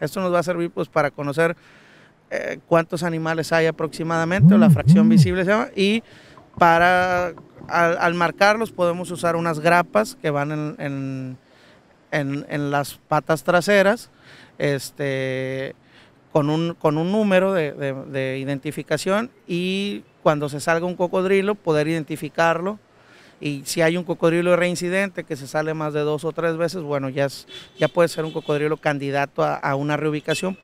Esto nos va a servir pues para conocer eh, cuántos animales hay aproximadamente, o la fracción visible se llama, y para al, marcarlos podemos usar unas grapas que van en, las patas traseras, este, con, un, con un número de identificación y cuando se salga un cocodrilo poder identificarlo y si hay un cocodrilo reincidente que se sale más de dos o tres veces, bueno, ya, ya puede ser un cocodrilo candidato a una reubicación.